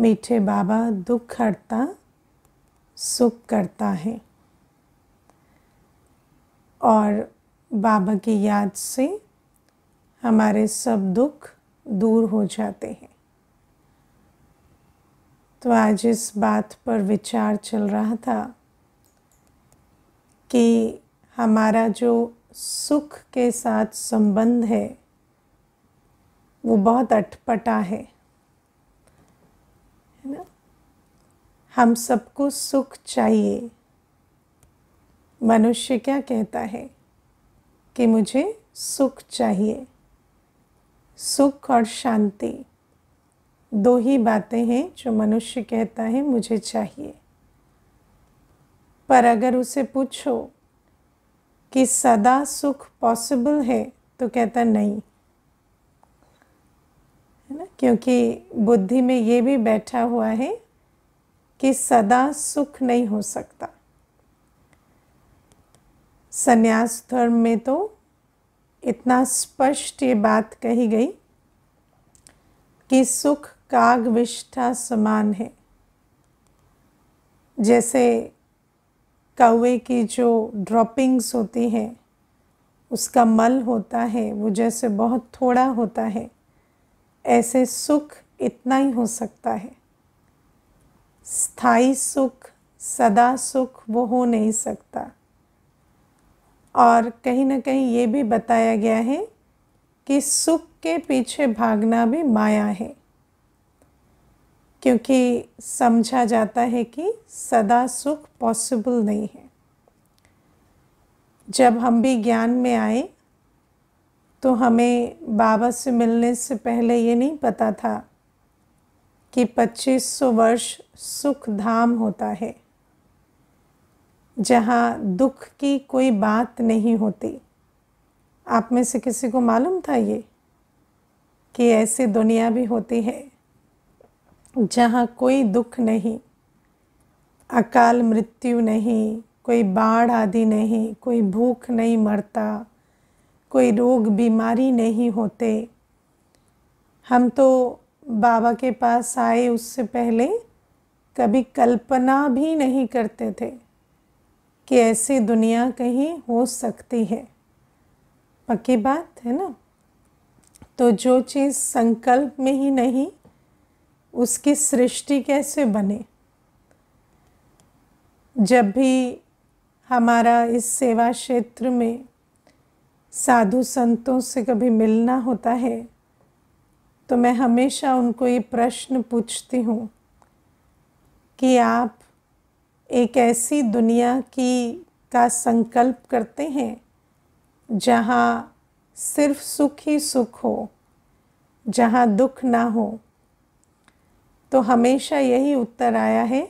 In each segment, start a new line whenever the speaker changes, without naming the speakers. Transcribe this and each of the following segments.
मीठे बाबा दुख हरता सुख करता है और बाबा की याद से हमारे सब दुख दूर हो जाते हैं तो आज इस बात पर विचार चल रहा था कि हमारा जो सुख के साथ संबंध है वो बहुत अटपटा है ना हम सबको सुख चाहिए मनुष्य क्या कहता है कि मुझे सुख चाहिए सुख और शांति दो ही बातें हैं जो मनुष्य कहता है मुझे चाहिए पर अगर उसे पूछो कि सदा सुख पॉसिबल है तो कहता नहीं है ना क्योंकि बुद्धि में ये भी बैठा हुआ है कि सदा सुख नहीं हो सकता संन्यास धर्म में तो इतना स्पष्ट ये बात कही गई कि सुख काग विष्ठा समान है जैसे कौवे की जो ड्रॉपिंग्स होती हैं उसका मल होता है वो जैसे बहुत थोड़ा होता है ऐसे सुख इतना ही हो सकता है स्थायी सुख सदा सुख वो हो नहीं सकता और कहीं ना कहीं ये भी बताया गया है कि सुख के पीछे भागना भी माया है क्योंकि समझा जाता है कि सदा सुख पॉसिबल नहीं है जब हम भी ज्ञान में आए तो हमें बाबा से मिलने से पहले ये नहीं पता था कि 2500 वर्ष सुख धाम होता है जहाँ दुख की कोई बात नहीं होती आप में से किसी को मालूम था ये कि ऐसी दुनिया भी होती है जहाँ कोई दुख नहीं अकाल मृत्यु नहीं कोई बाढ़ आदि नहीं कोई भूख नहीं मरता कोई रोग बीमारी नहीं होते हम तो बाबा के पास आए उससे पहले कभी कल्पना भी नहीं करते थे कि ऐसी दुनिया कहीं हो सकती है पक्की बात है ना तो जो चीज़ संकल्प में ही नहीं उसकी सृष्टि कैसे बने जब भी हमारा इस सेवा क्षेत्र में साधु संतों से कभी मिलना होता है तो मैं हमेशा उनको ये प्रश्न पूछती हूँ कि आप एक ऐसी दुनिया की का संकल्प करते हैं जहाँ सिर्फ सुख ही सुख हो जहाँ दुख ना हो तो हमेशा यही उत्तर आया है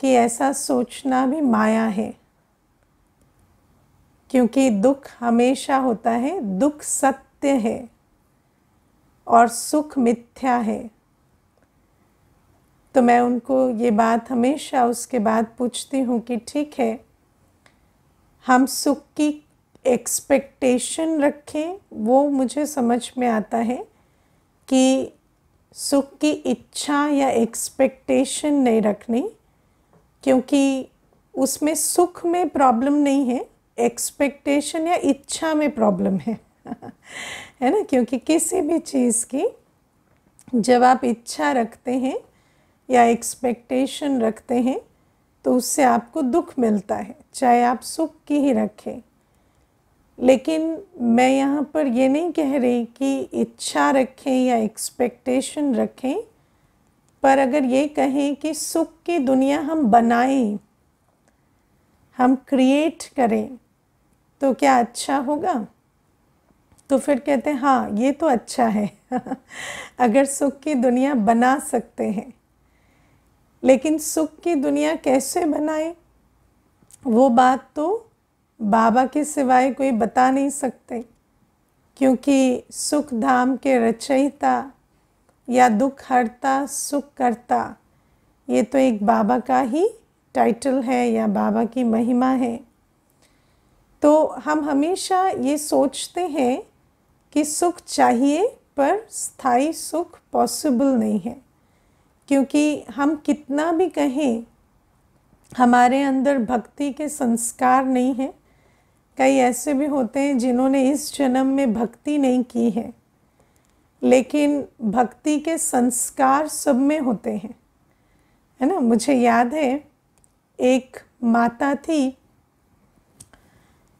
कि ऐसा सोचना भी माया है क्योंकि दुख हमेशा होता है दुख सत्य है और सुख मिथ्या है तो मैं उनको ये बात हमेशा उसके बाद पूछती हूँ कि ठीक है हम सुख की एक्सपेक्टेशन रखें वो मुझे समझ में आता है कि सुख की इच्छा या एक्सपेक्टेशन नहीं रखनी क्योंकि उसमें सुख में प्रॉब्लम नहीं है एक्सपेक्टेशन या इच्छा में प्रॉब्लम है है ना क्योंकि किसी भी चीज़ की जब आप इच्छा रखते हैं या एक्सपेक्टेशन रखते हैं तो उससे आपको दुख मिलता है चाहे आप सुख की ही रखें लेकिन मैं यहाँ पर ये नहीं कह रही कि इच्छा रखें या एक्सपेक्टेशन रखें पर अगर ये कहें कि सुख की दुनिया हम बनाएं हम क्रिएट करें तो क्या अच्छा होगा तो फिर कहते हैं हाँ ये तो अच्छा है अगर सुख की दुनिया बना सकते हैं लेकिन सुख की दुनिया कैसे बनाए वो बात तो बाबा के सिवाय कोई बता नहीं सकते क्योंकि सुख धाम के रचयिता या दुख हरता सुख करता ये तो एक बाबा का ही टाइटल है या बाबा की महिमा है तो हम हमेशा ये सोचते हैं कि सुख चाहिए पर स्थाई सुख पॉसिबल नहीं है क्योंकि हम कितना भी कहें हमारे अंदर भक्ति के संस्कार नहीं हैं कई ऐसे भी होते हैं जिन्होंने इस जन्म में भक्ति नहीं की है लेकिन भक्ति के संस्कार सब में होते हैं है ना मुझे याद है एक माता थी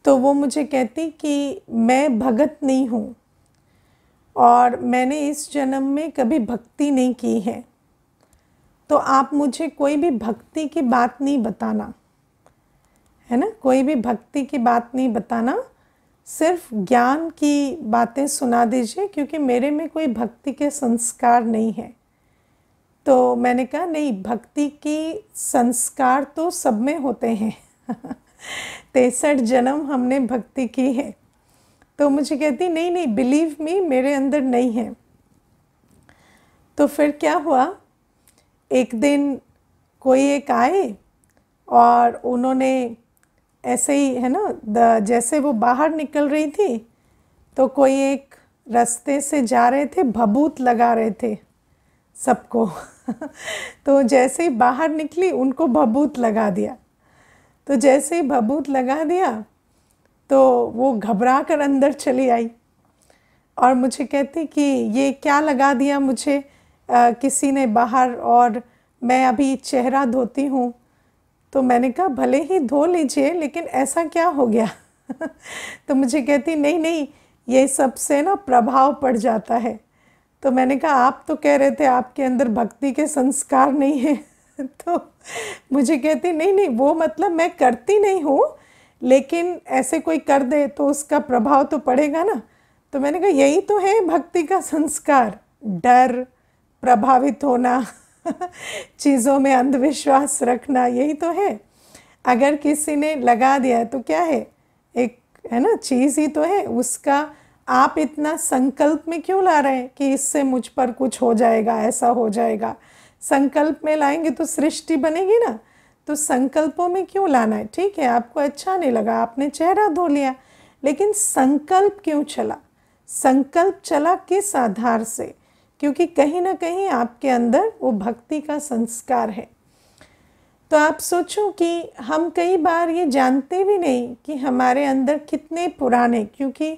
तो वो मुझे कहती कि मैं भगत नहीं हूँ और मैंने इस जन्म में कभी भक्ति नहीं की है तो आप मुझे कोई भी भक्ति की बात नहीं बताना है ना कोई भी भक्ति की बात नहीं बताना सिर्फ ज्ञान की बातें सुना दीजिए क्योंकि मेरे में कोई भक्ति के संस्कार नहीं है तो मैंने कहा नहीं भक्ति की संस्कार तो सब में होते हैं तिरसठ जन्म हमने भक्ति की है तो मुझे कहती नहीं नहीं बिलीव मी मेरे अंदर नहीं है तो फिर क्या हुआ एक दिन कोई एक आए और उन्होंने ऐसे ही है ना द, जैसे वो बाहर निकल रही थी तो कोई एक रास्ते से जा रहे थे भभूत लगा रहे थे सबको तो जैसे ही बाहर निकली उनको भभूत लगा दिया तो जैसे ही भभूत लगा दिया तो वो घबरा कर अंदर चली आई और मुझे कहती कि ये क्या लगा दिया मुझे आ, किसी ने बाहर और मैं अभी चेहरा धोती हूँ तो मैंने कहा भले ही धो लीजिए लेकिन ऐसा क्या हो गया तो मुझे कहती नहीं नहीं ये सबसे ना प्रभाव पड़ जाता है तो मैंने कहा आप तो कह रहे थे आपके अंदर भक्ति के संस्कार नहीं है तो मुझे कहती नहीं नहीं वो मतलब मैं करती नहीं हूँ लेकिन ऐसे कोई कर दे तो उसका प्रभाव तो पड़ेगा ना तो मैंने कहा यही तो है भक्ति का संस्कार डर प्रभावित होना चीज़ों में अंधविश्वास रखना यही तो है अगर किसी ने लगा दिया है तो क्या है एक है ना चीज़ ही तो है उसका आप इतना संकल्प में क्यों ला रहे हैं कि इससे मुझ पर कुछ हो जाएगा ऐसा हो जाएगा संकल्प में लाएंगे तो सृष्टि बनेगी ना तो संकल्पों में क्यों लाना है ठीक है आपको अच्छा नहीं लगा आपने चेहरा धो लिया लेकिन संकल्प क्यों चला संकल्प चला किस आधार से क्योंकि कहीं ना कहीं आपके अंदर वो भक्ति का संस्कार है तो आप सोचो कि हम कई बार ये जानते भी नहीं कि हमारे अंदर कितने पुराने क्योंकि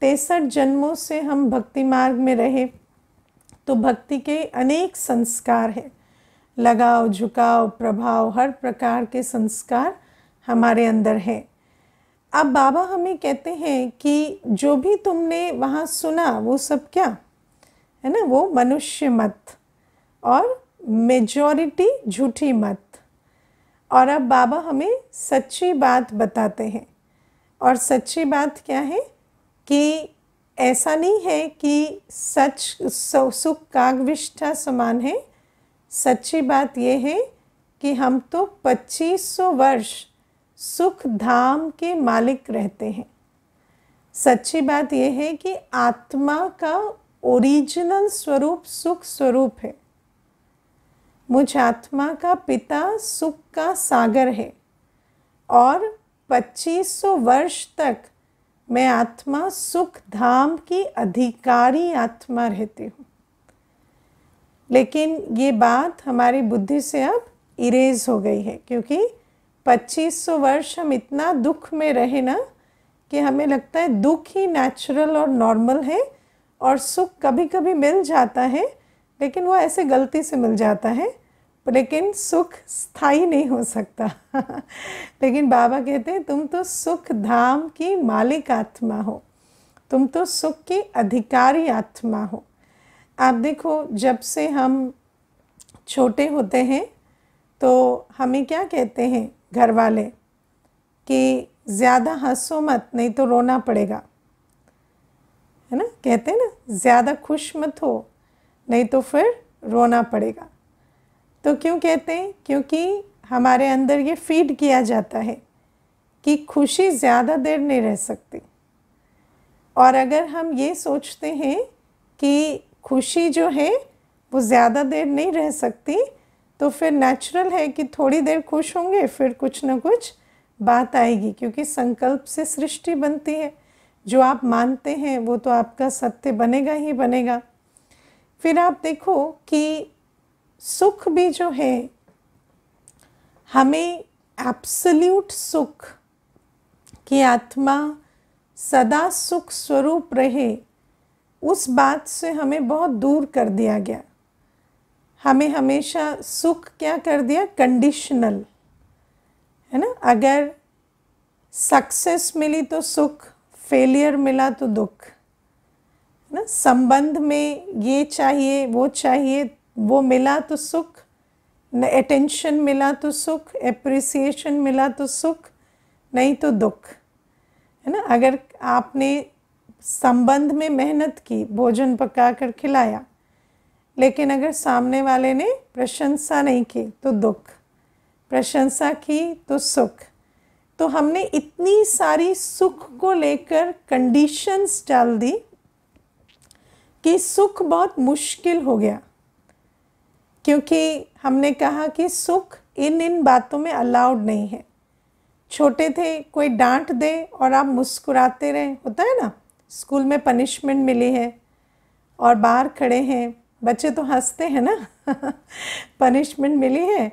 तिरसठ जन्मों से हम भक्ति मार्ग में रहे तो भक्ति के अनेक संस्कार हैं लगाव झुकाव प्रभाव हर प्रकार के संस्कार हमारे अंदर हैं अब बाबा हमें कहते हैं कि जो भी तुमने वहाँ सुना वो सब क्या है ना वो मनुष्य मत और मेजॉरिटी झूठी मत और अब बाबा हमें सच्ची बात बताते हैं और सच्ची बात क्या है कि ऐसा नहीं है कि सच सुख कागविष्ठा समान है सच्ची बात यह है कि हम तो 2500 वर्ष सुख धाम के मालिक रहते हैं सच्ची बात यह है कि आत्मा का ओरिजिनल स्वरूप सुख स्वरूप है मुझ आत्मा का पिता सुख का सागर है और 2500 वर्ष तक मैं आत्मा सुख धाम की अधिकारी आत्मा रहती हूँ लेकिन ये बात हमारी बुद्धि से अब इरेज हो गई है क्योंकि 2500 वर्ष हम इतना दुख में रहे ना कि हमें लगता है दुख ही नेचुरल और नॉर्मल है और सुख कभी कभी मिल जाता है लेकिन वो ऐसे गलती से मिल जाता है लेकिन सुख स्थायी नहीं हो सकता लेकिन बाबा कहते हैं तुम तो सुख धाम की मालिक आत्मा हो तुम तो सुख की अधिकारी आत्मा हो आप देखो जब से हम छोटे होते हैं तो हमें क्या कहते हैं घर वाले कि ज़्यादा हंसो मत नहीं तो रोना पड़ेगा है ना कहते हैं ना ज़्यादा खुश मत हो नहीं तो फिर रोना पड़ेगा तो क्यों कहते हैं क्योंकि हमारे अंदर ये फीड किया जाता है कि खुशी ज़्यादा देर नहीं रह सकती और अगर हम ये सोचते हैं कि खुशी जो है वो ज़्यादा देर नहीं रह सकती तो फिर नेचुरल है कि थोड़ी देर खुश होंगे फिर कुछ ना कुछ बात आएगी क्योंकि संकल्प से सृष्टि बनती है जो आप मानते हैं वो तो आपका सत्य बनेगा ही बनेगा फिर आप देखो कि सुख भी जो है हमें एब्सल्यूट सुख कि आत्मा सदा सुख स्वरूप रहे उस बात से हमें बहुत दूर कर दिया गया हमें हमेशा सुख क्या कर दिया कंडीशनल है ना अगर सक्सेस मिली तो सुख फेलियर मिला तो दुख है ना संबंध में ये चाहिए वो चाहिए वो मिला तो सुख अटेंशन मिला तो सुख एप्रिसिएशन मिला तो सुख नहीं तो दुख है ना अगर आपने संबंध में मेहनत की भोजन पका कर खिलाया लेकिन अगर सामने वाले ने प्रशंसा नहीं की तो दुख प्रशंसा की तो सुख तो हमने इतनी सारी सुख को लेकर कंडीशंस डाल दी कि सुख बहुत मुश्किल हो गया क्योंकि हमने कहा कि सुख इन इन बातों में अलाउड नहीं है छोटे थे कोई डांट दे और आप मुस्कुराते रहें होता है ना स्कूल में पनिशमेंट मिली है और बाहर खड़े हैं बच्चे तो हंसते हैं ना पनिशमेंट मिली है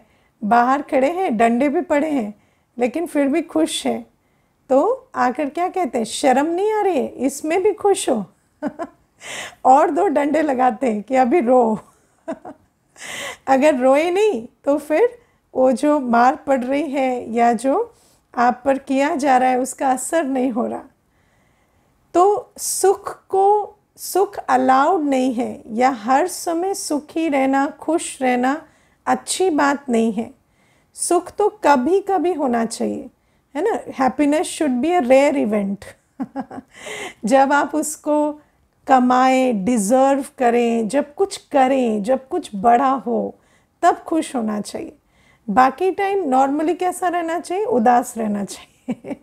बाहर खड़े हैं डंडे भी पड़े हैं लेकिन फिर भी खुश हैं तो आकर क्या कहते हैं शर्म नहीं आ रही है इसमें भी खुश हो और दो डंडे लगाते हैं कि अभी रो अगर रोए नहीं तो फिर वो जो मार पड़ रही है या जो आप पर किया जा रहा है उसका असर नहीं हो रहा तो सुख को सुख अलाउड नहीं है या हर समय सुखी रहना खुश रहना अच्छी बात नहीं है सुख तो कभी कभी होना चाहिए है ना happiness should be a rare event जब आप उसको कमाएं डिज़र्व करें जब कुछ करें जब कुछ बड़ा हो तब खुश होना चाहिए बाकी टाइम नॉर्मली कैसा रहना चाहिए उदास रहना चाहिए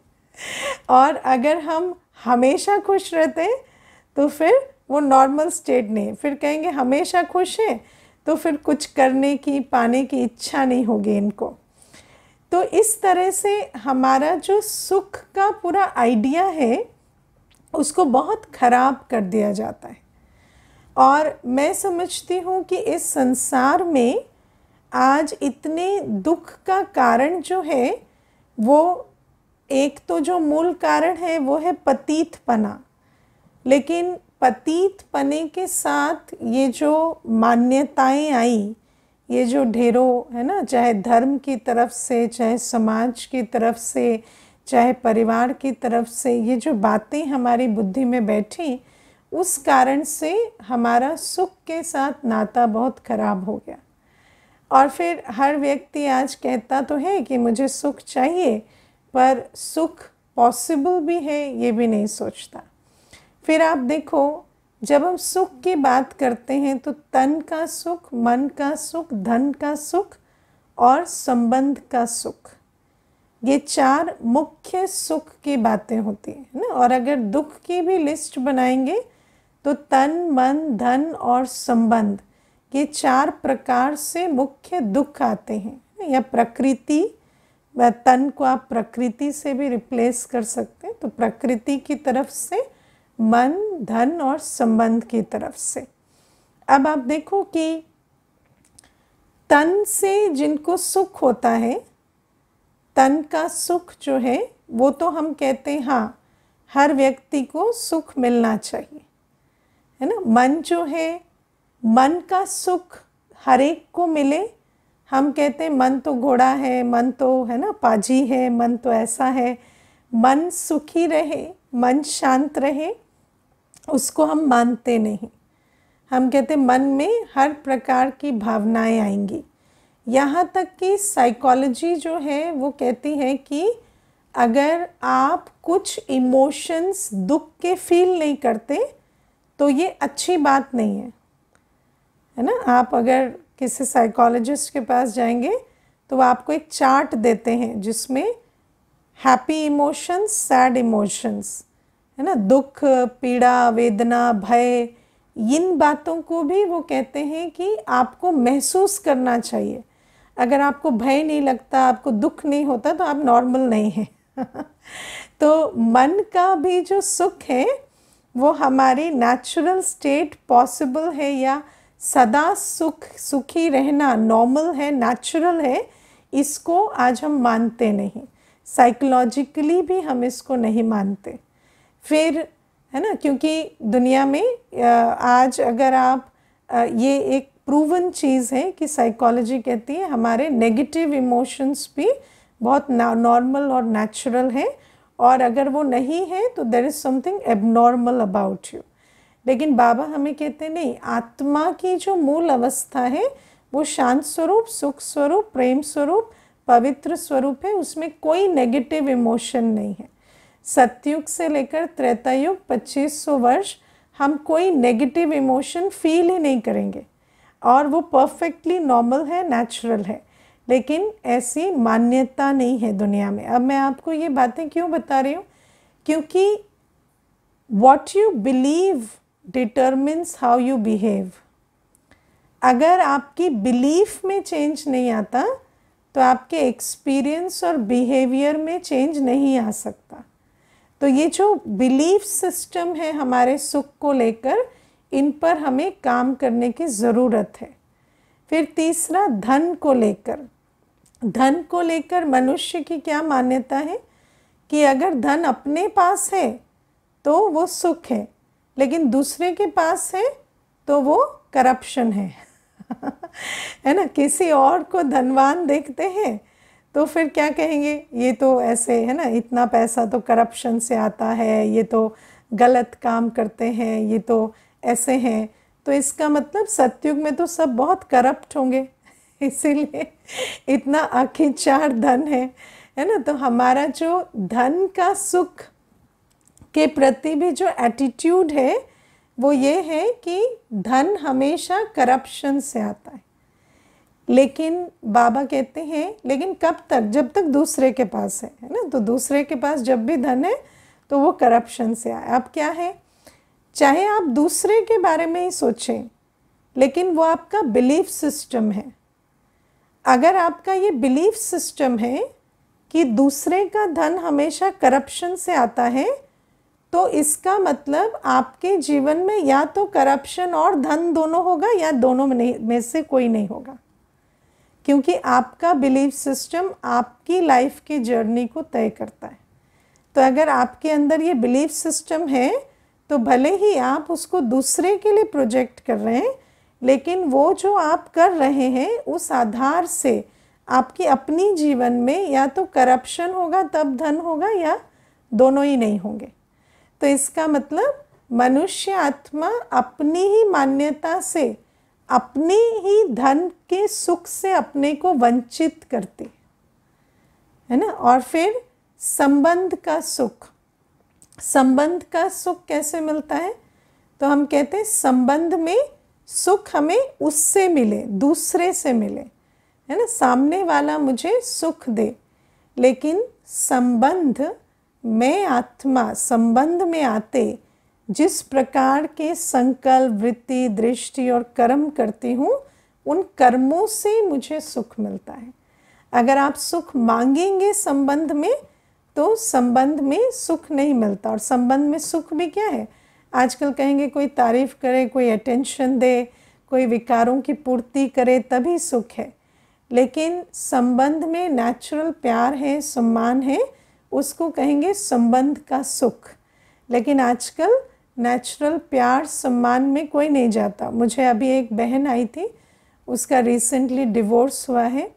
और अगर हम हमेशा खुश रहते हैं तो फिर वो नॉर्मल स्टेट नहीं फिर कहेंगे हमेशा खुश हैं तो फिर कुछ करने की पाने की इच्छा नहीं होगी इनको तो इस तरह से हमारा जो सुख का पूरा आइडिया है उसको बहुत ख़राब कर दिया जाता है और मैं समझती हूँ कि इस संसार में आज इतने दुख का कारण जो है वो एक तो जो मूल कारण है वो है पतीतपना लेकिन पतीत पने के साथ ये जो मान्यताएं आई ये जो ढेरों है ना चाहे धर्म की तरफ से चाहे समाज की तरफ से चाहे परिवार की तरफ से ये जो बातें हमारी बुद्धि में बैठी उस कारण से हमारा सुख के साथ नाता बहुत ख़राब हो गया और फिर हर व्यक्ति आज कहता तो है कि मुझे सुख चाहिए पर सुख पॉसिबल भी है ये भी नहीं सोचता फिर आप देखो जब हम सुख की बात करते हैं तो तन का सुख मन का सुख धन का सुख और संबंध का सुख ये चार मुख्य सुख की बातें होती हैं ना और अगर दुख की भी लिस्ट बनाएंगे तो तन मन धन और संबंध ये चार प्रकार से मुख्य दुख आते हैं या प्रकृति तन को आप प्रकृति से भी रिप्लेस कर सकते हैं तो प्रकृति की तरफ से मन धन और संबंध की तरफ से अब आप देखो कि तन से जिनको सुख होता है तन का सुख जो है वो तो हम कहते हैं हाँ हर व्यक्ति को सुख मिलना चाहिए है ना मन जो है मन का सुख हर एक को मिले हम कहते हैं मन तो घोड़ा है मन तो है ना पाजी है मन तो ऐसा है मन सुखी रहे मन शांत रहे उसको हम मानते नहीं हम कहते मन में हर प्रकार की भावनाएं आएंगी यहाँ तक कि साइकोलॉजी जो है वो कहती है कि अगर आप कुछ इमोशंस दुख के फील नहीं करते तो ये अच्छी बात नहीं है है ना आप अगर किसी साइकोलॉजिस्ट के पास जाएंगे तो वो आपको एक चार्ट देते हैं जिसमें हैप्पी इमोशंस सैड इमोशंस है ना दुख पीड़ा वेदना भय इन बातों को भी वो कहते हैं कि आपको महसूस करना चाहिए अगर आपको भय नहीं लगता आपको दुख नहीं होता तो आप नॉर्मल नहीं हैं तो मन का भी जो सुख है वो हमारी नेचुरल स्टेट पॉसिबल है या सदा सुख सुखी रहना नॉर्मल है नेचुरल है इसको आज हम मानते नहीं साइकोलॉजिकली भी हम इसको नहीं मानते फिर है ना क्योंकि दुनिया में आज अगर आप ये एक प्रूवन चीज़ है कि साइकोलॉजी कहती है हमारे नेगेटिव इमोशंस भी बहुत नॉर्मल और नेचुरल हैं और अगर वो नहीं है तो there is something abnormal about you लेकिन बाबा हमें कहते नहीं आत्मा की जो मूल अवस्था है वो शांत स्वरूप सुख स्वरूप प्रेम स्वरूप पवित्र स्वरूप है उसमें कोई नेगेटिव इमोशन नहीं है सत्युग से लेकर त्रेतायुग 2500 वर्ष हम कोई नेगेटिव इमोशन फील ही नहीं करेंगे और वो परफेक्टली नॉर्मल है नेचुरल है लेकिन ऐसी मान्यता नहीं है दुनिया में अब मैं आपको ये बातें क्यों बता रही हूँ क्योंकि what you believe determines how you behave अगर आपकी बिलीफ में चेंज नहीं आता तो आपके एक्सपीरियंस और बिहेवियर में चेंज नहीं आ सकता तो ये जो बिलीफ सिस्टम है हमारे सुख को लेकर इन पर हमें काम करने की ज़रूरत है फिर तीसरा धन को लेकर धन को लेकर मनुष्य की क्या मान्यता है कि अगर धन अपने पास है तो वो सुख है लेकिन दूसरे के पास है तो वो करप्शन है है ना किसी और को धनवान देखते हैं तो फिर क्या कहेंगे ये तो ऐसे है ना इतना पैसा तो करप्शन से आता है ये तो गलत काम करते हैं ये तो ऐसे हैं तो इसका मतलब सत्युग में तो सब बहुत करप्ट होंगे इसीलिए इतना आखिचार धन है है ना तो हमारा जो धन का सुख के प्रति भी जो एटीट्यूड है वो ये है कि धन हमेशा करप्शन से आता है लेकिन बाबा कहते हैं लेकिन कब तक जब तक दूसरे के पास है है ना तो दूसरे के पास जब भी धन है तो वो करप्शन से आए अब क्या है चाहे आप दूसरे के बारे में ही सोचें लेकिन वो आपका बिलीफ सिस्टम है अगर आपका ये बिलीफ सिस्टम है कि दूसरे का धन हमेशा करप्शन से आता है तो इसका मतलब आपके जीवन में या तो करप्शन और धन दोनों होगा या दोनों में, में से कोई नहीं होगा क्योंकि आपका बिलीफ सिस्टम आपकी लाइफ की जर्नी को तय करता है तो अगर आपके अंदर ये बिलीफ सिस्टम है तो भले ही आप उसको दूसरे के लिए प्रोजेक्ट कर रहे हैं लेकिन वो जो आप कर रहे हैं उस आधार से आपकी अपनी जीवन में या तो करप्शन होगा तब धन होगा या दोनों ही नहीं होंगे तो इसका मतलब मनुष्य आत्मा अपनी ही मान्यता से अपने ही धन के सुख से अपने को वंचित करती है ना और फिर संबंध का सुख संबंध का सुख कैसे मिलता है तो हम कहते हैं संबंध में सुख हमें उससे मिले दूसरे से मिले है ना सामने वाला मुझे सुख दे लेकिन संबंध में आत्मा संबंध में आते जिस प्रकार के संकल्प वृत्ति दृष्टि और कर्म करती हूँ उन कर्मों से मुझे सुख मिलता है अगर आप सुख मांगेंगे संबंध में तो संबंध में सुख नहीं मिलता और संबंध में सुख भी क्या है आजकल कहेंगे कोई तारीफ़ करे कोई अटेंशन दे कोई विकारों की पूर्ति करे तभी सुख है लेकिन संबंध में नेचुरल प्यार है सम्मान है उसको कहेंगे संबंध का सुख लेकिन आजकल नेचुरल प्यार सम्मान में कोई नहीं जाता मुझे अभी एक बहन आई थी उसका रिसेंटली डिवोर्स हुआ है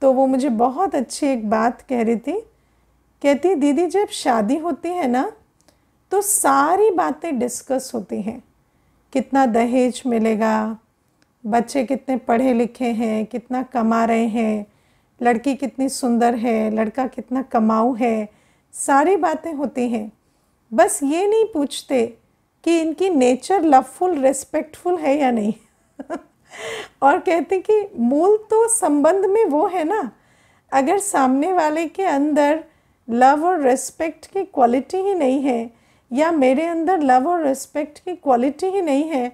तो वो मुझे बहुत अच्छी एक बात कह रही थी कहती दीदी जब शादी होती है ना तो सारी बातें डिस्कस होती हैं कितना दहेज मिलेगा बच्चे कितने पढ़े लिखे हैं कितना कमा रहे हैं लड़की कितनी सुंदर है लड़का कितना कमाऊ है सारी बातें होती हैं बस ये नहीं पूछते कि इनकी नेचर लवफुल रिस्पेक्टफुल है या नहीं और कहते कि मूल तो संबंध में वो है ना अगर सामने वाले के अंदर लव और रेस्पेक्ट की क्वालिटी ही नहीं है या मेरे अंदर लव और रेस्पेक्ट की क्वालिटी ही नहीं है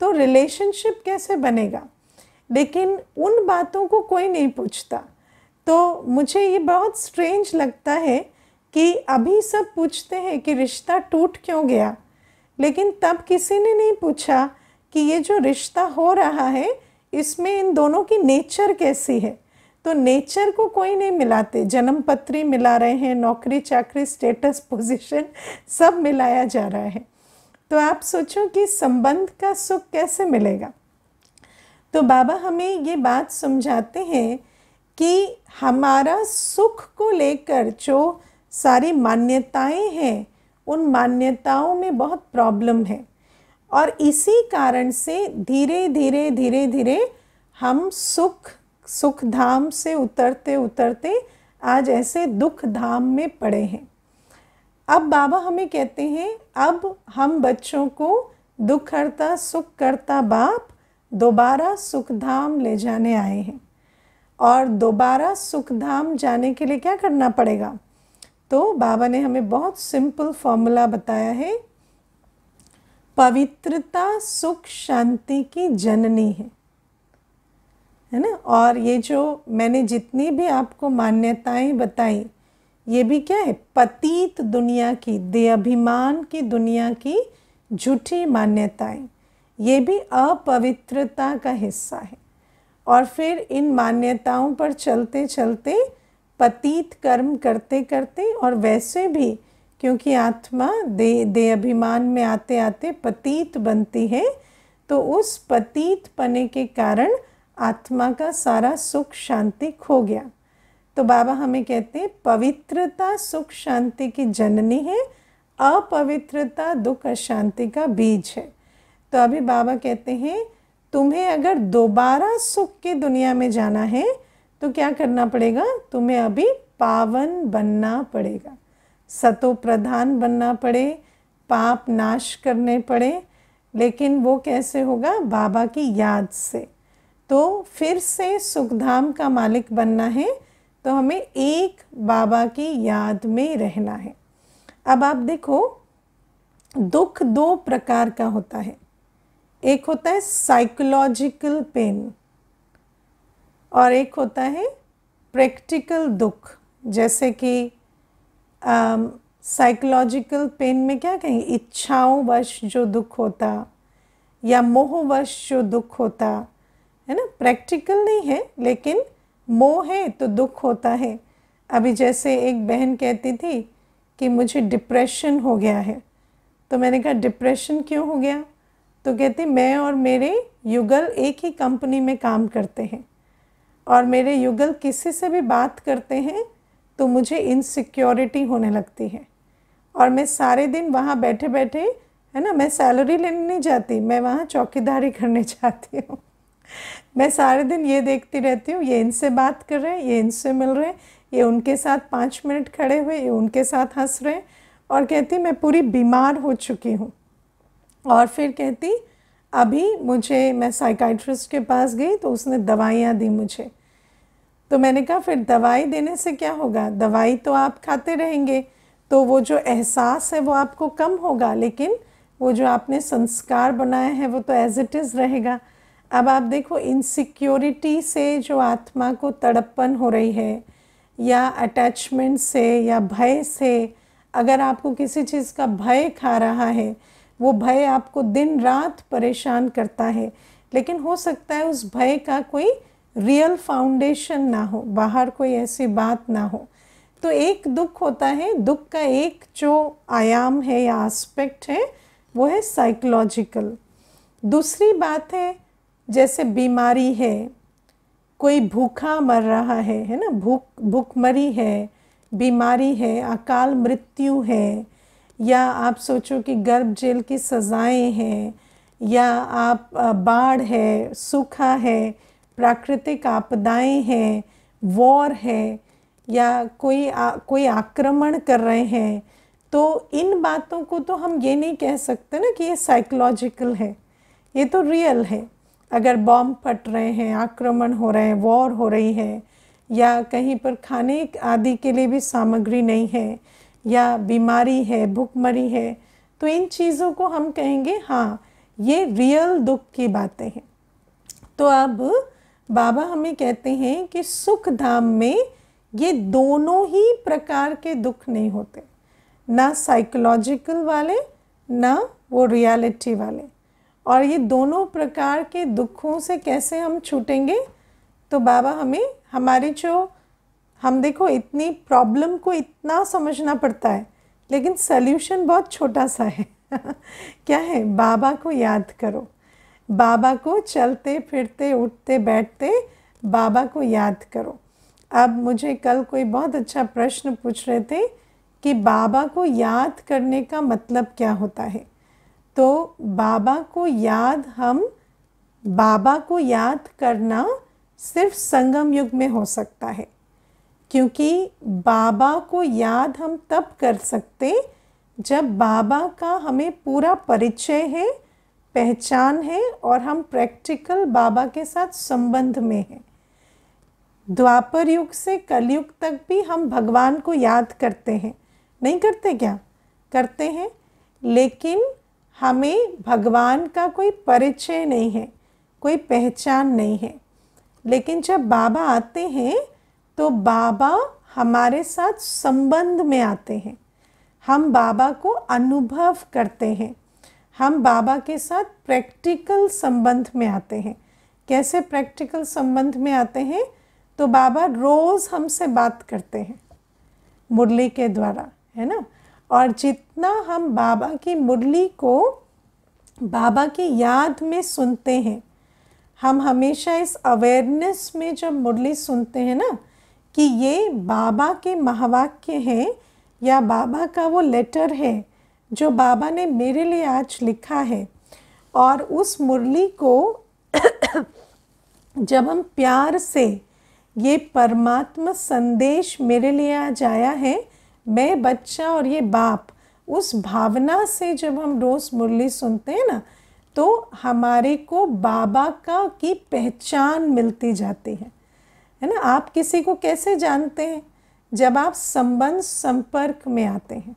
तो रिलेशनशिप कैसे बनेगा लेकिन उन बातों को कोई नहीं पूछता तो मुझे ये बहुत स्ट्रेंज लगता है कि अभी सब पूछते हैं कि रिश्ता टूट क्यों गया लेकिन तब किसी ने नहीं पूछा कि ये जो रिश्ता हो रहा है इसमें इन दोनों की नेचर कैसी है तो नेचर को कोई नहीं मिलाते जन्म पत्री मिला रहे हैं नौकरी चाकरी स्टेटस पोजीशन सब मिलाया जा रहा है तो आप सोचो कि संबंध का सुख कैसे मिलेगा तो बाबा हमें ये बात समझाते हैं कि हमारा सुख को लेकर जो सारी मान्यताएं हैं उन मान्यताओं में बहुत प्रॉब्लम है और इसी कारण से धीरे धीरे धीरे धीरे हम सुख सुख धाम से उतरते उतरते आज ऐसे दुख धाम में पड़े हैं अब बाबा हमें कहते हैं अब हम बच्चों को दुख करता सुख करता बाप दोबारा सुख धाम ले जाने आए हैं और दोबारा सुख धाम जाने के लिए क्या करना पड़ेगा तो बाबा ने हमें बहुत सिंपल फॉर्मूला बताया है पवित्रता सुख शांति की जननी है है ना और ये जो मैंने जितनी भी आपको मान्यताएं बताई ये भी क्या है पतीत दुनिया की दे अभिमान की दुनिया की झूठी मान्यताएं ये भी अपवित्रता का हिस्सा है और फिर इन मान्यताओं पर चलते चलते पतित कर्म करते करते और वैसे भी क्योंकि आत्मा दे दे अभिमान में आते आते पतित बनती है तो उस पतित पने के कारण आत्मा का सारा सुख शांति खो गया तो बाबा हमें कहते हैं पवित्रता सुख शांति की जननी है अपवित्रता दुख अशांति का बीज है तो अभी बाबा कहते हैं तुम्हें अगर दोबारा सुख की दुनिया में जाना है तो क्या करना पड़ेगा तुम्हें अभी पावन बनना पड़ेगा सतो प्रधान बनना पड़े पाप नाश करने पड़े लेकिन वो कैसे होगा बाबा की याद से तो फिर से सुखधाम का मालिक बनना है तो हमें एक बाबा की याद में रहना है अब आप देखो दुख दो प्रकार का होता है एक होता है साइकोलॉजिकल पेन और एक होता है प्रैक्टिकल दुख जैसे कि साइकोलॉजिकल पेन में क्या कहेंगे इच्छाओं वश जो दुख होता या मोहवश जो दुख होता है ना प्रैक्टिकल नहीं है लेकिन मोह है तो दुख होता है अभी जैसे एक बहन कहती थी कि मुझे डिप्रेशन हो गया है तो मैंने कहा डिप्रेशन क्यों हो गया तो कहती मैं और मेरे युगल एक ही कंपनी में काम करते हैं और मेरे युगल किसी से भी बात करते हैं तो मुझे इनसिक्योरिटी होने लगती है और मैं सारे दिन वहाँ बैठे बैठे है ना मैं सैलरी लेने नहीं जाती मैं वहाँ चौकीदारी करने जाती हूँ मैं सारे दिन ये देखती रहती हूँ ये इनसे बात कर रहे हैं ये इनसे मिल रहे हैं ये उनके साथ पाँच मिनट खड़े हुए ये उनके साथ हंस रहे हैं और कहती मैं पूरी बीमार हो चुकी हूँ और फिर कहती अभी मुझे मैं साइकाइट्रिस्ट के पास गई तो उसने दवाइयाँ दी मुझे तो मैंने कहा फिर दवाई देने से क्या होगा दवाई तो आप खाते रहेंगे तो वो जो एहसास है वो आपको कम होगा लेकिन वो जो आपने संस्कार बनाया है वो तो एज इट इज़ रहेगा अब आप देखो इनसिक्योरिटी से जो आत्मा को तड़पन हो रही है या अटैचमेंट से या भय से अगर आपको किसी चीज़ का भय खा रहा है वो भय आपको दिन रात परेशान करता है लेकिन हो सकता है उस भय का कोई रियल फाउंडेशन ना हो बाहर कोई ऐसी बात ना हो तो एक दुख होता है दुख का एक जो आयाम है या एस्पेक्ट है वो है साइकोलॉजिकल दूसरी बात है जैसे बीमारी है कोई भूखा मर रहा है है ना भूख भूखमरी है बीमारी है अकाल मृत्यु है या आप सोचो कि गर्भ जेल की सज़ाएं हैं या आप बाढ़ है सूखा है प्राकृतिक आपदाएं हैं वॉर है या कोई आ, कोई आक्रमण कर रहे हैं तो इन बातों को तो हम ये नहीं कह सकते ना कि ये साइकोलॉजिकल है ये तो रियल है अगर बॉम्ब फट रहे हैं आक्रमण हो रहे हैं वॉर हो रही है या कहीं पर खाने आदि के लिए भी सामग्री नहीं है या बीमारी है भूखमरी है तो इन चीज़ों को हम कहेंगे हाँ ये रियल दुख की बातें हैं तो अब बाबा हमें कहते हैं कि सुख धाम में ये दोनों ही प्रकार के दुख नहीं होते ना साइकोलॉजिकल वाले ना वो रियलिटी वाले और ये दोनों प्रकार के दुखों से कैसे हम छूटेंगे तो बाबा हमें हमारे जो हम देखो इतनी प्रॉब्लम को इतना समझना पड़ता है लेकिन सल्यूशन बहुत छोटा सा है क्या है बाबा को याद करो बाबा को चलते फिरते उठते बैठते बाबा को याद करो अब मुझे कल कोई बहुत अच्छा प्रश्न पूछ रहे थे कि बाबा को याद करने का मतलब क्या होता है तो बाबा को याद हम बाबा को याद करना सिर्फ संगम युग में हो सकता है क्योंकि बाबा को याद हम तब कर सकते जब बाबा का हमें पूरा परिचय है पहचान है और हम प्रैक्टिकल बाबा के साथ संबंध में हैं द्वापर युग से कलयुग तक भी हम भगवान को याद करते हैं नहीं करते क्या करते हैं लेकिन हमें भगवान का कोई परिचय नहीं है कोई पहचान नहीं है लेकिन जब बाबा आते हैं तो बाबा हमारे साथ संबंध में आते हैं हम बाबा को अनुभव करते हैं हम बाबा के साथ प्रैक्टिकल संबंध में आते हैं कैसे प्रैक्टिकल संबंध में आते हैं तो बाबा रोज़ हमसे बात करते हैं मुरली के द्वारा है ना और जितना हम बाबा की मुरली को बाबा की याद में सुनते हैं हम हमेशा इस अवेयरनेस में जब मुरली सुनते हैं ना कि ये बाबा के महावाक्य हैं या बाबा का वो लेटर है जो बाबा ने मेरे लिए आज लिखा है और उस मुरली को जब हम प्यार से ये परमात्मा संदेश मेरे लिए आज आया है मैं बच्चा और ये बाप उस भावना से जब हम रोज़ मुरली सुनते हैं ना तो हमारे को बाबा का की पहचान मिलती जाती है है ना आप किसी को कैसे जानते हैं जब आप संबंध संपर्क में आते हैं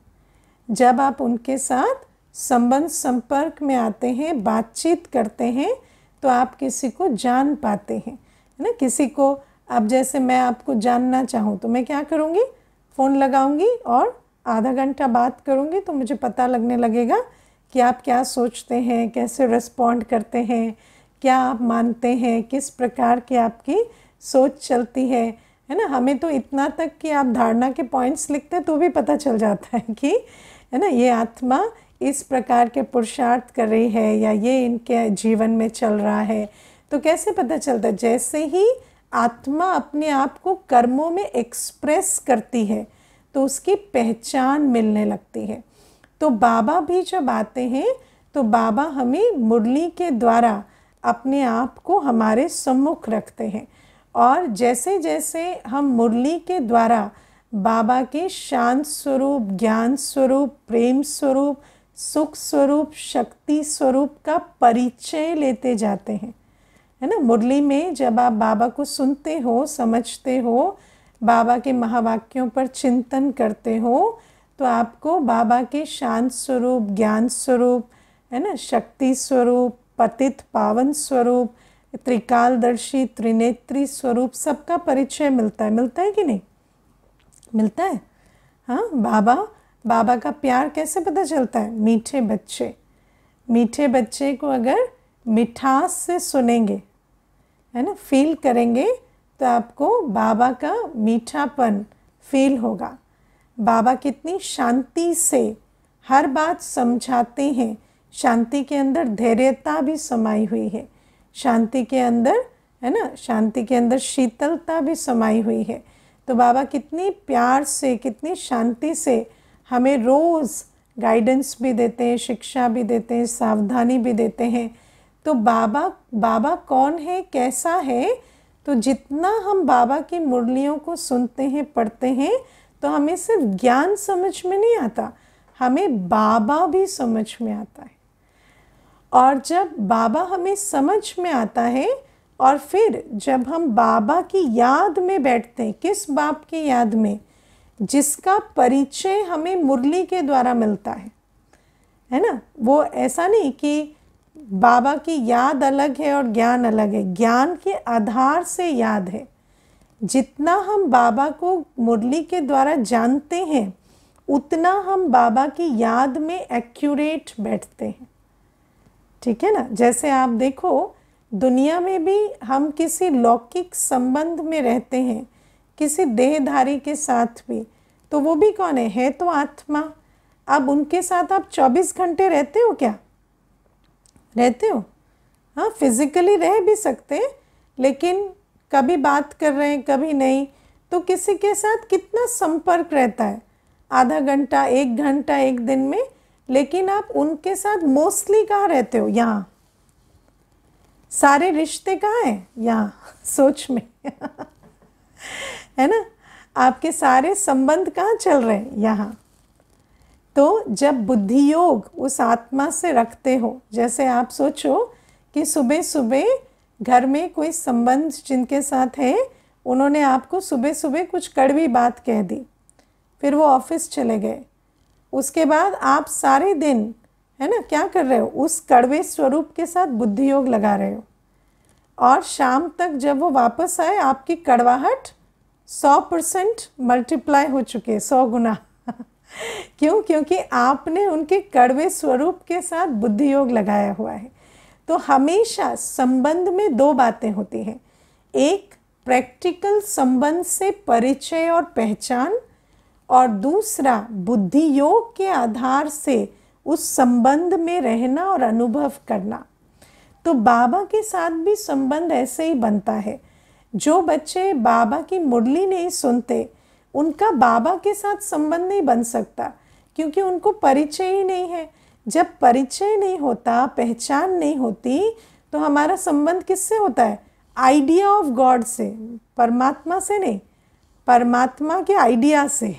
जब आप उनके साथ संबंध संपर्क में आते हैं बातचीत करते हैं तो आप किसी को जान पाते हैं है ना किसी को अब जैसे मैं आपको जानना चाहूँ तो मैं क्या करूँगी फ़ोन लगाऊंगी और आधा घंटा बात करूंगी तो मुझे पता लगने लगेगा कि आप क्या सोचते हैं कैसे रिस्पॉन्ड करते हैं क्या आप मानते हैं किस प्रकार की आपकी सोच चलती है है ना हमें तो इतना तक कि आप धारणा के पॉइंट्स लिखते हैं तो भी पता चल जाता है कि है ना ये आत्मा इस प्रकार के पुरुषार्थ कर रही है या ये इनके जीवन में चल रहा है तो कैसे पता चलता है जैसे ही आत्मा अपने आप को कर्मों में एक्सप्रेस करती है तो उसकी पहचान मिलने लगती है तो बाबा भी जब आते हैं तो बाबा हमें मुरली के द्वारा अपने आप को हमारे सम्मुख रखते हैं और जैसे जैसे हम मुरली के द्वारा बाबा के शांत स्वरूप ज्ञान स्वरूप प्रेम स्वरूप सुख स्वरूप शक्ति स्वरूप का परिचय लेते जाते हैं है ना मुरली में जब आप बाबा को सुनते हो समझते हो बाबा के महावाक्यों पर चिंतन करते हो तो आपको बाबा के शांत स्वरूप ज्ञान स्वरूप है ना शक्ति स्वरूप पतित पावन स्वरूप त्रिकालदर्शी त्रिनेत्री स्वरूप सबका परिचय मिलता है मिलता है कि नहीं मिलता है हाँ बाबा बाबा का प्यार कैसे पता चलता है मीठे बच्चे मीठे बच्चे को अगर मिठास से सुनेंगे है ना फील करेंगे तो आपको बाबा का मीठापन फील होगा बाबा कितनी शांति से हर बात समझाते हैं शांति के अंदर धैर्यता भी समाई हुई है शांति के अंदर है ना शांति के अंदर शीतलता भी समाई हुई है तो बाबा कितनी प्यार से कितनी शांति से हमें रोज़ गाइडेंस भी देते हैं शिक्षा भी देते हैं सावधानी भी देते हैं तो बाबा बाबा कौन है कैसा है तो जितना हम बाबा की मुरलियों को सुनते हैं पढ़ते हैं तो हमें सिर्फ ज्ञान समझ में नहीं आता हमें बाबा भी समझ में आता है और जब बाबा हमें समझ में आता है और फिर जब हम बाबा की याद में बैठते हैं किस बाप की याद में जिसका परिचय हमें मुरली के द्वारा मिलता है है ना वो ऐसा नहीं कि बाबा की याद अलग है और ज्ञान अलग है ज्ञान के आधार से याद है जितना हम बाबा को मुरली के द्वारा जानते हैं उतना हम बाबा की याद में एक्यूरेट बैठते हैं ठीक है ना जैसे आप देखो दुनिया में भी हम किसी लौकिक संबंध में रहते हैं किसी देहधारी के साथ भी तो वो भी कौन है है तो आत्मा अब उनके साथ आप 24 घंटे रहते हो क्या रहते हो हाँ फिज़िकली रह भी सकते हैं लेकिन कभी बात कर रहे हैं कभी नहीं तो किसी के साथ कितना संपर्क रहता है आधा घंटा एक घंटा एक दिन में लेकिन आप उनके साथ मोस्टली कहाँ रहते हो यहाँ सारे रिश्ते कहाँ हैं यहाँ सोच में है ना आपके सारे संबंध कहाँ चल रहे हैं यहाँ तो जब बुद्धि योग उस आत्मा से रखते हो जैसे आप सोचो कि सुबह सुबह घर में कोई संबंध जिनके साथ है उन्होंने आपको सुबह सुबह कुछ कड़वी बात कह दी फिर वो ऑफिस चले गए उसके बाद आप सारे दिन है ना क्या कर रहे हो उस कड़वे स्वरूप के साथ बुद्धि योग लगा रहे हो और शाम तक जब वो वापस आए आपकी कड़वाहट सौ परसेंट मल्टीप्लाई हो चुके सौ गुना क्यों क्योंकि आपने उनके कड़वे स्वरूप के साथ बुद्धि योग लगाया हुआ है तो हमेशा संबंध में दो बातें होती हैं एक प्रैक्टिकल संबंध से परिचय और पहचान और दूसरा बुद्धि योग के आधार से उस संबंध में रहना और अनुभव करना तो बाबा के साथ भी संबंध ऐसे ही बनता है जो बच्चे बाबा की मुरली नहीं सुनते उनका बाबा के साथ संबंध नहीं बन सकता क्योंकि उनको परिचय ही नहीं है जब परिचय नहीं होता पहचान नहीं होती तो हमारा संबंध किससे होता है आइडिया ऑफ गॉड से परमात्मा से नहीं परमात्मा के आइडिया से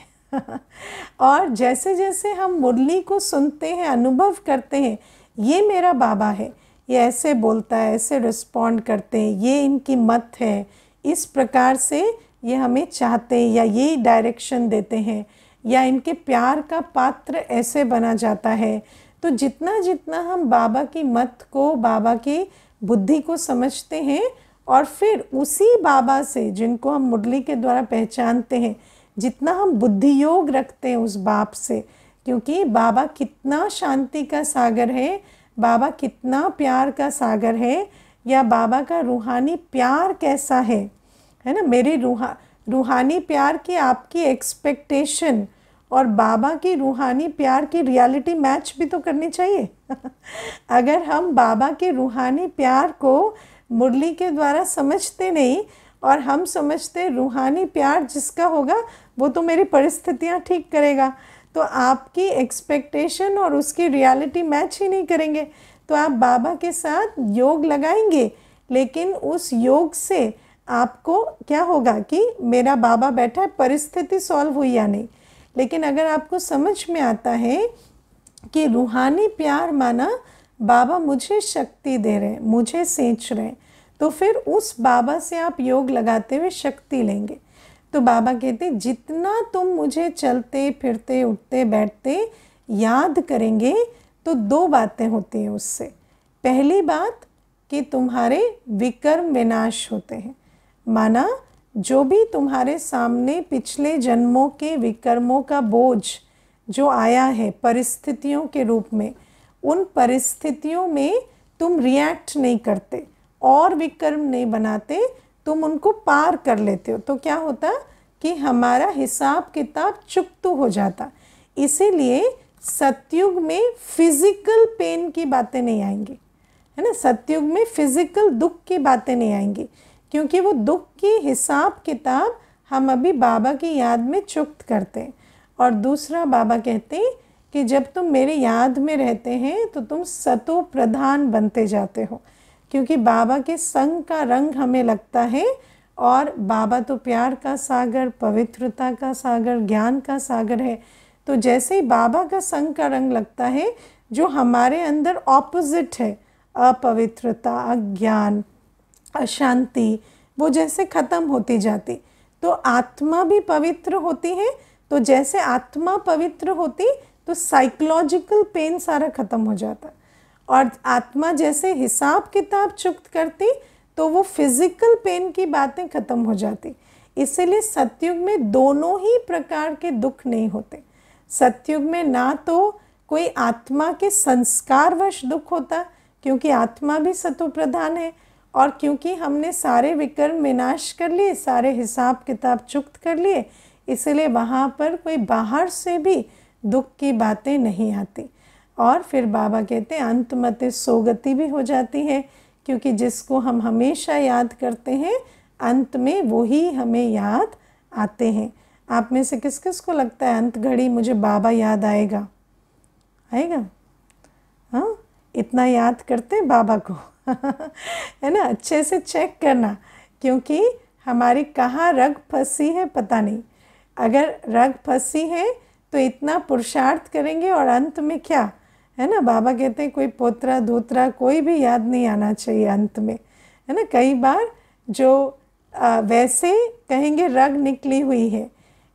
और जैसे जैसे हम मुरली को सुनते हैं अनुभव करते हैं ये मेरा बाबा है ये ऐसे बोलता है ऐसे रिस्पॉन्ड करते हैं ये इनकी मत है इस प्रकार से ये हमें चाहते हैं या ये डायरेक्शन देते हैं या इनके प्यार का पात्र ऐसे बना जाता है तो जितना जितना हम बाबा की मत को बाबा की बुद्धि को समझते हैं और फिर उसी बाबा से जिनको हम मुरली के द्वारा पहचानते हैं जितना हम बुद्धि योग रखते हैं उस बाप से क्योंकि बाबा कितना शांति का सागर है बाबा कितना प्यार का सागर है या बाबा का रूहानी प्यार कैसा है है ना मेरी रूहा रूहानी प्यार की आपकी एक्सपेक्टेशन और बाबा की रूहानी प्यार की रियलिटी मैच भी तो करनी चाहिए अगर हम बाबा के रूहानी प्यार को मुरली के द्वारा समझते नहीं और हम समझते रूहानी प्यार जिसका होगा वो तो मेरी परिस्थितियाँ ठीक करेगा तो आपकी एक्सपेक्टेशन और उसकी रियलिटी मैच ही नहीं करेंगे तो आप बाबा के साथ योग लगाएंगे लेकिन उस योग से आपको क्या होगा कि मेरा बाबा बैठा है परिस्थिति सॉल्व हुई या नहीं लेकिन अगर आपको समझ में आता है कि रूहानी प्यार माना बाबा मुझे शक्ति दे रहे हैं मुझे सेंच रहे हैं तो फिर उस बाबा से आप योग लगाते हुए शक्ति लेंगे तो बाबा कहते हैं जितना तुम मुझे चलते फिरते उठते बैठते याद करेंगे तो दो बातें होती हैं उससे पहली बात कि तुम्हारे विकर्म विनाश होते हैं माना जो भी तुम्हारे सामने पिछले जन्मों के विकर्मों का बोझ जो आया है परिस्थितियों के रूप में उन परिस्थितियों में तुम रिएक्ट नहीं करते और विकर्म नहीं बनाते तुम उनको पार कर लेते हो तो क्या होता कि हमारा हिसाब किताब चुप्त हो जाता इसीलिए सत्युग में फिजिकल पेन की बातें नहीं आएंगी है ना सत्युग में फिजिकल दुख की बातें नहीं आएंगी क्योंकि वो दुख की हिसाब किताब हम अभी बाबा की याद में चुप्त करते और दूसरा बाबा कहते कि जब तुम मेरे याद में रहते हैं तो तुम सतो प्रधान बनते जाते हो क्योंकि बाबा के संग का रंग हमें लगता है और बाबा तो प्यार का सागर पवित्रता का सागर ज्ञान का सागर है तो जैसे ही बाबा का संग का रंग लगता है जो हमारे अंदर ऑपोजिट है अपवित्रता अज्ञान अशांति वो जैसे ख़त्म होती जाती तो आत्मा भी पवित्र होती है तो जैसे आत्मा पवित्र होती तो साइकोलॉजिकल पेन सारा ख़त्म हो जाता और आत्मा जैसे हिसाब किताब चुक्त करती तो वो फिज़िकल पेन की बातें ख़त्म हो जाती इसलिए सत्युग में दोनों ही प्रकार के दुख नहीं होते सत्युग में ना तो कोई आत्मा के संस्कारवश दुख होता क्योंकि आत्मा भी सत्व प्रधान है और क्योंकि हमने सारे विकर्म विनाश कर लिए सारे हिसाब किताब चुक्त कर लिए इसलिए वहाँ पर कोई बाहर से भी दुख की बातें नहीं आती और फिर बाबा कहते हैं अंत मत सोगति भी हो जाती है क्योंकि जिसको हम हमेशा याद करते हैं अंत में वही हमें याद आते हैं आप में से किस किस को लगता है अंत घड़ी मुझे बाबा याद आएगा आएगा हाँ इतना याद करते हैं बाबा को है ना अच्छे से चेक करना क्योंकि हमारी कहाँ रग फंसी है पता नहीं अगर रग फंसी है तो इतना पुरुषार्थ करेंगे और अंत में क्या है ना बाबा कहते हैं कोई पोतरा धोतरा कोई भी याद नहीं आना चाहिए अंत में है ना कई बार जो आ, वैसे कहेंगे रग निकली हुई है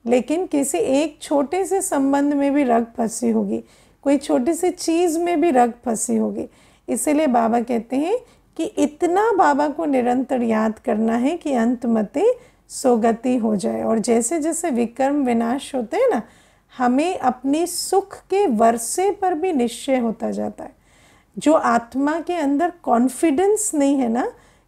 लेकिन किसी एक छोटे से संबंध में भी रग फंसी होगी कोई छोटी सी चीज़ में भी रग फंसी होगी इसीलिए बाबा कहते हैं कि इतना बाबा को निरंतर याद करना है कि अंत मते सोगति हो जाए और जैसे जैसे विक्रम विनाश होते हैं ना हमें अपने सुख के वर्षे पर भी निश्चय होता जाता है जो आत्मा के अंदर कॉन्फिडेंस नहीं है ना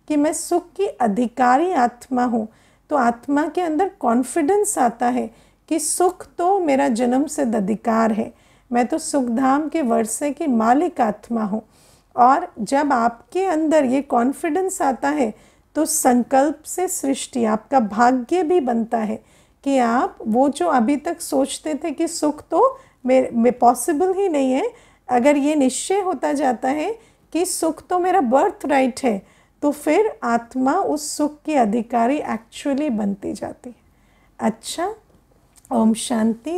कि मैं सुख की अधिकारी आत्मा हूँ तो आत्मा के अंदर कॉन्फिडेंस आता है कि सुख तो मेरा जन्म से अधिकार है मैं तो सुखधाम के वर्षे की मालिक आत्मा हूँ और जब आपके अंदर ये कॉन्फिडेंस आता है तो संकल्प से सृष्टि आपका भाग्य भी बनता है कि आप वो जो अभी तक सोचते थे कि सुख तो मे में पॉसिबल ही नहीं है अगर ये निश्चय होता जाता है कि सुख तो मेरा बर्थ राइट है तो फिर आत्मा उस सुख की अधिकारी एक्चुअली बनती जाती है अच्छा ओम शांति